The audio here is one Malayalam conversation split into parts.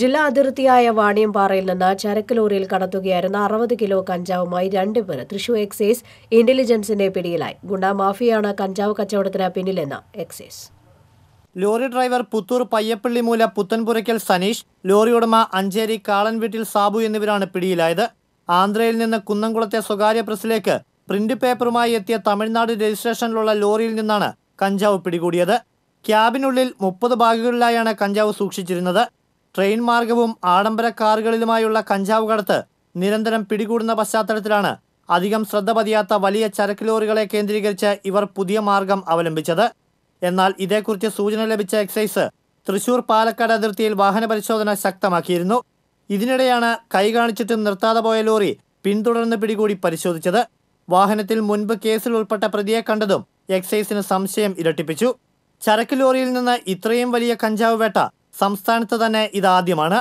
ജില്ലാ അതിർത്തിയായ വാണിയംപാറയിൽ നിന്ന് ചരക്ക് ലോറിയിൽ കടത്തുകയായിരുന്ന അറുപത് കിലോ കഞ്ചാവുമായി രണ്ടുപേർ തൃശൂർ എക്സൈസ് ഇന്റലിജൻസിന്റെ പിടിയിലായി ഗുണ്ടാമാഫിയാണ് കഞ്ചാവ് കച്ചവടത്തിന് പിന്നിലെന്ന് excise lorry driver Puthur Payyappallimoola Puthanpurakkal Saneesh lorry ഉടമ അഞ്ചേരി കാളൻവീട്ടിൽ സാബു എന്നിവരാണ് പിടിയിലായത് ആന്ധ്രയിൽ നിന്ന് കുന്നംകുളത്തെ സ്വകാര്യ പ്രസിലേക്ക് പ്രിന്റ് പേപ്പറുമായി എത്തിയ തമിഴ്നാട് രജിസ്ട്രേഷനിലുള്ള ലോറിയിൽ നിന്നാണ് കഞ്ചാവ് പിടികൂടിയത് ക്യാബിനുള്ളിൽ മുപ്പത് ബാഗുകളിലായാണ് കഞ്ചാവ് സൂക്ഷിച്ചിരുന്നത് ട്രെയിൻ മാർഗവും ആഡംബര കാറുകളിലുമായുള്ള കഞ്ചാവ് കടത്ത് നിരന്തരം പിടികൂടുന്ന പശ്ചാത്തലത്തിലാണ് അധികം ശ്രദ്ധ പതിയാത്ത വലിയ ചരക്ക് ലോറികളെ കേന്ദ്രീകരിച്ച് ഇവർ പുതിയ മാർഗം അവലംബിച്ചത് എന്നാൽ ഇതേക്കുറിച്ച് സൂചന ലഭിച്ച എക്സൈസ് തൃശൂർ പാലക്കാട് അതിർത്തിയിൽ വാഹന പരിശോധന ശക്തമാക്കിയിരുന്നു ഇതിനിടെയാണ് കൈ കാണിച്ചിട്ടും നിർത്താതെ പോയ ലോറി പിന്തുടർന്ന് പിടികൂടി പരിശോധിച്ചത് വാഹനത്തിൽ മുൻപ് കേസിൽ ഉൾപ്പെട്ട പ്രതിയെ കണ്ടതും എക്സൈസിന് സംശയം ഇരട്ടിപ്പിച്ചു ചരക്ക് ലോറിയിൽ നിന്ന് ഇത്രയും വലിയ കഞ്ചാവ് വേട്ട സംസ്ഥാനത്ത് തന്നെ ഇതാദ്യമാണ്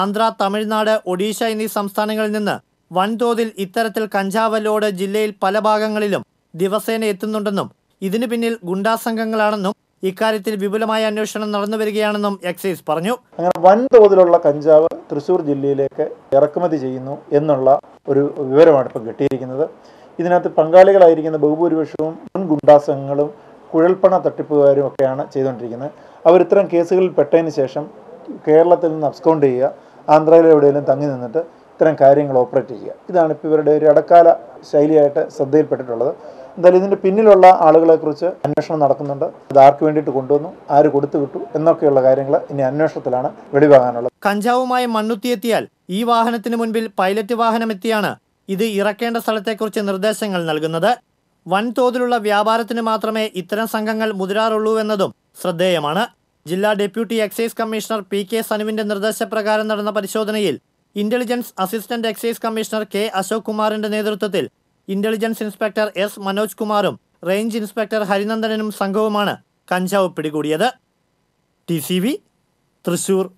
ആന്ധ്ര തമിഴ്നാട് ഒഡീഷ എന്നീ സംസ്ഥാനങ്ങളിൽ നിന്ന് വൻതോതിൽ ഇത്തരത്തിൽ കഞ്ചാവ് ലോഡ് ജില്ലയിൽ പല ഭാഗങ്ങളിലും ദിവസേന എത്തുന്നുണ്ടെന്നും ഇതിനു പിന്നിൽ ഗുണ്ടാസംഘങ്ങളാണെന്നും ഇക്കാര്യത്തിൽ വിപുലമായ അന്വേഷണം നടന്നു വരികയാണെന്നും എക്സൈസ് പറഞ്ഞു അങ്ങനെ വൻതോതിലുള്ള കഞ്ചാവ് തൃശൂർ ജില്ലയിലേക്ക് ഇറക്കുമതി ചെയ്യുന്നു എന്നുള്ള ഒരു വിവരമാണ് ഇപ്പോൾ കിട്ടിയിരിക്കുന്നത് ഇതിനകത്ത് പങ്കാളികളായിരിക്കുന്ന ബഹുഭൂരിപക്ഷവും മുൻ ഗുണ്ടാസംഘങ്ങളും കുഴൽപ്പണ തട്ടിപ്പുകാരും ഒക്കെയാണ് ചെയ്തുകൊണ്ടിരിക്കുന്നത് അവർ ഇത്തരം കേസുകളിൽ പെട്ടതിന് ശേഷം കേരളത്തിൽ നിന്ന് അബ്സ്കൗണ്ട് ചെയ്യുക ആന്ധ്രയിൽ എവിടെയെങ്കിലും തങ്ങി നിന്നിട്ട് ഇത്തരം കാര്യങ്ങൾ ഓപ്പറേറ്റ് ചെയ്യുക ഇതാണ് ഇപ്പോൾ ഇവരുടെ ഒരു ഇടക്കാല ശൈലിയായിട്ട് ശ്രദ്ധയിൽപ്പെട്ടിട്ടുള്ളത് എന്തായാലും ഇതിൻ്റെ പിന്നിലുള്ള ആളുകളെക്കുറിച്ച് അന്വേഷണം നടക്കുന്നുണ്ട് അത് ആർക്ക് വേണ്ടിയിട്ട് കൊണ്ടുവന്നു ആര് കൊടുത്തു വിട്ടു എന്നൊക്കെയുള്ള കാര്യങ്ങൾ ഇനി അന്വേഷണത്തിലാണ് വെളിവാകാനുള്ളത് കഞ്ചാവുമായി മണ്ണുത്തിയെത്തിയാൽ ഈ വാഹനത്തിന് മുൻപിൽ പൈലറ്റ് വാഹനമെത്തിയാണ് ഇത് ഇറക്കേണ്ട സ്ഥലത്തെക്കുറിച്ച് നിർദ്ദേശങ്ങൾ നൽകുന്നത് വൻതോതിലുള്ള വ്യാപാരത്തിന് മാത്രമേ ഇത്തരം സംഘങ്ങൾ മുതിരാറുള്ളൂ എന്നതും ശ്രദ്ധേയമാണ് ജില്ലാ deputy excise commissioner P K സനുവിന്റെ നിർദ്ദേശപ്രകാരം നടന്ന പരിശോധനയിൽ intelligence assistant excise commissioner K Ashok കുമാറിന്റെ നേതൃത്വത്തിൽ ഇന്റലിജൻസ് ഇൻസ്പെക്ടർ എസ് മനോജ് കുമാറും റേഞ്ച് ഇൻസ്പെക്ടർ ഹരിനന്ദനും സംഘവുമാണ് കഞ്ചാവ് പിടികൂടിയത് ടി സി വി തൃശൂർ